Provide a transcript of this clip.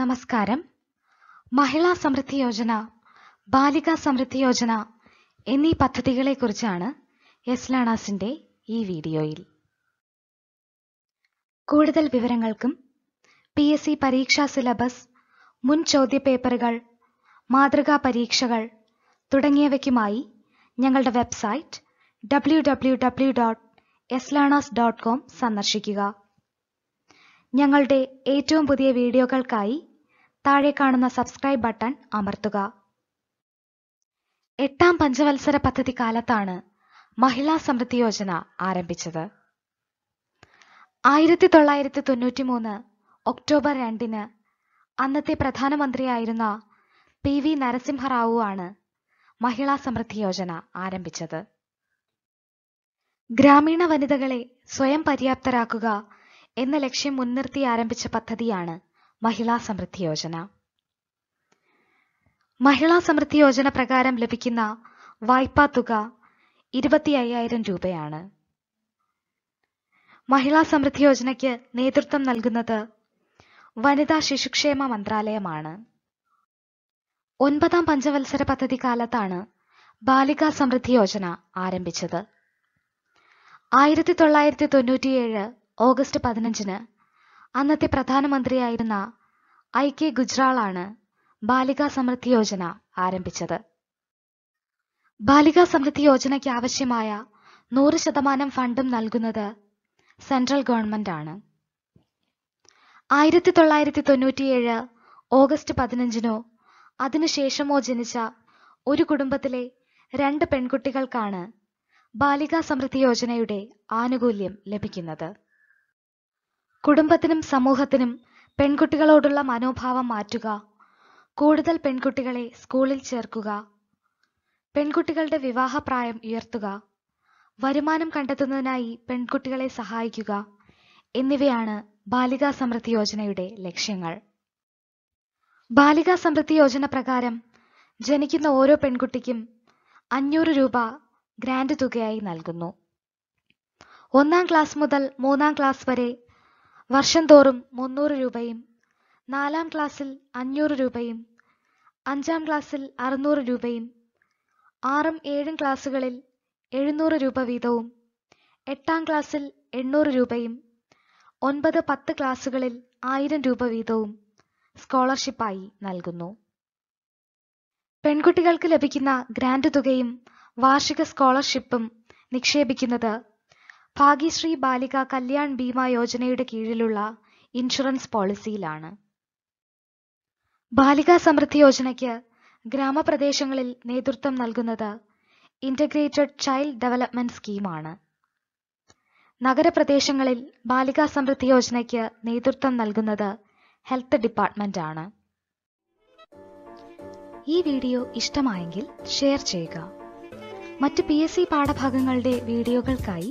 നമസ്കാരം മഹിളാ സമൃദ്ധി യോജന ബാലിക സമൃദ്ധി യോജന എന്നീ പദ്ധതികളെക്കുറിച്ചാണ് എസ്ലാണാസിൻ്റെ ഈ വീഡിയോയിൽ കൂടുതൽ വിവരങ്ങൾക്കും പി എസ് സി പരീക്ഷാ സിലബസ് മുൻ ചോദ്യപേപ്പറുകൾ മാതൃകാ പരീക്ഷകൾ തുടങ്ങിയവയ്ക്കുമായി ഞങ്ങളുടെ website W W W dot എസ്ലാണാസ് ഡോട്ട് കോം സന്ദർശിക്കുക ഞങ്ങളുടെ ഏറ്റവും പുതിയ വീഡിയോകൾക്കായി താഴെ കാണുന്ന സബ്സ്ക്രൈബ് ബട്ടൺ അമർത്തുക എട്ടാം പഞ്ചവത്സര പദ്ധതി കാലത്താണ് മഹിളാ സമൃദ്ധി യോജന ആരംഭിച്ചത് ആയിരത്തി തൊള്ളായിരത്തി തൊണ്ണൂറ്റി മൂന്ന് ഒക്ടോബർ രണ്ടിന് അന്നത്തെ പ്രധാനമന്ത്രിയായിരുന്ന പി വി നരസിംഹറാവു ആണ് മഹിളാ സമൃദ്ധി യോജന ആരംഭിച്ചത് ഗ്രാമീണ വനിതകളെ സ്വയം പര്യാപ്തരാക്കുക എന്ന ലക്ഷ്യം മുൻനിർത്തി ആരംഭിച്ച പദ്ധതിയാണ് മഹിളാ സമൃദ്ധി യോജന മഹിളാ സമൃദ്ധി യോജന പ്രകാരം ലഭിക്കുന്ന വായ്പാ തുക ഇരുപത്തി അയ്യായിരം രൂപയാണ് മഹിളാ സമൃദ്ധി യോജനയ്ക്ക് നേതൃത്വം നൽകുന്നത് വനിതാ ശിശുക്ഷേമ മന്ത്രാലയമാണ് ഒൻപതാം പഞ്ചവത്സര പദ്ധതി കാലത്താണ് ബാലികാ സമൃദ്ധി യോജന ആരംഭിച്ചത് ആയിരത്തി തൊള്ളായിരത്തി തൊണ്ണൂറ്റിയേഴ് ഓഗസ്റ്റ് പതിനഞ്ചിന് അന്നത്തെ പ്രധാനമന്ത്രിയായിരുന്ന ഐ കെ ഗുജ്റാളാണ് ബാലികാ സമൃദ്ധി യോജന ആരംഭിച്ചത് ബാലികാ സമൃദ്ധി യോജനയ്ക്ക് ആവശ്യമായ നൂറ് ശതമാനം ഫണ്ടും നൽകുന്നത് സെൻട്രൽ ഗവൺമെന്റ് ആണ് ആയിരത്തി തൊള്ളായിരത്തി തൊണ്ണൂറ്റിയേഴ് ഓഗസ്റ്റ് പതിനഞ്ചിനോ അതിനുശേഷമോ ജനിച്ച ഒരു കുടുംബത്തിലെ രണ്ട് പെൺകുട്ടികൾക്കാണ് ബാലികാ സമൃദ്ധി യോജനയുടെ ആനുകൂല്യം ലഭിക്കുന്നത് കുടുംബത്തിനും സമൂഹത്തിനും പെൺകുട്ടികളോടുള്ള മനോഭാവം മാറ്റുക കൂടുതൽ പെൺകുട്ടികളെ സ്കൂളിൽ ചേർക്കുക പെൺകുട്ടികളുടെ വിവാഹപ്രായം ഉയർത്തുക വരുമാനം കണ്ടെത്തുന്നതിനായി പെൺകുട്ടികളെ സഹായിക്കുക എന്നിവയാണ് ബാലികാ സമൃദ്ധി യോജനയുടെ ലക്ഷ്യങ്ങൾ ബാലികാ സമൃദ്ധി യോജന പ്രകാരം ജനിക്കുന്ന ഓരോ പെൺകുട്ടിക്കും അഞ്ഞൂറ് രൂപ ഗ്രാൻഡ് തുകയായി നൽകുന്നു ഒന്നാം ക്ലാസ് മുതൽ മൂന്നാം ക്ലാസ് വരെ വർഷം തോറും മുന്നൂറ് രൂപയും നാലാം ക്ലാസ്സിൽ അഞ്ഞൂറ് രൂപയും അഞ്ചാം ക്ലാസ്സിൽ അറുന്നൂറ് രൂപയും ആറും ഏഴും ക്ലാസ്സുകളിൽ എഴുന്നൂറ് രൂപ വീതവും എട്ടാം ക്ലാസ്സിൽ എണ്ണൂറ് രൂപയും ഒൻപത് പത്ത് ക്ലാസ്സുകളിൽ ആയിരം രൂപ വീതവും സ്കോളർഷിപ്പായി നൽകുന്നു പെൺകുട്ടികൾക്ക് ലഭിക്കുന്ന ഗ്രാന്റ് തുകയും വാർഷിക സ്കോളർഷിപ്പും നിക്ഷേപിക്കുന്നത് ഭാഗ്യശ്രീ ബാലിക കല്യാൺ ബീമ യോജനയുടെ കീഴിലുള്ള ഇൻഷുറൻസ് പോളിസിയിലാണ് ബാലികാ സമൃദ്ധി യോജനയ്ക്ക് ഗ്രാമപ്രദേശങ്ങളിൽ നേതൃത്വം നൽകുന്നത് ഇന്റഗ്രേറ്റഡ് ചൈൽഡ് ഡെവലപ്മെന്റ് സ്കീമാണ് നഗരപ്രദേശങ്ങളിൽ ബാലികാ സമൃദ്ധി യോജനയ്ക്ക് നേതൃത്വം നൽകുന്നത് ഹെൽത്ത് ഡിപ്പാർട്ട്മെന്റ് ആണ് ഈ വീഡിയോ ഇഷ്ടമായെങ്കിൽ ഷെയർ ചെയ്യുക മറ്റ് പി എസ് സി പാഠഭാഗങ്ങളുടെ വീഡിയോകൾക്കായി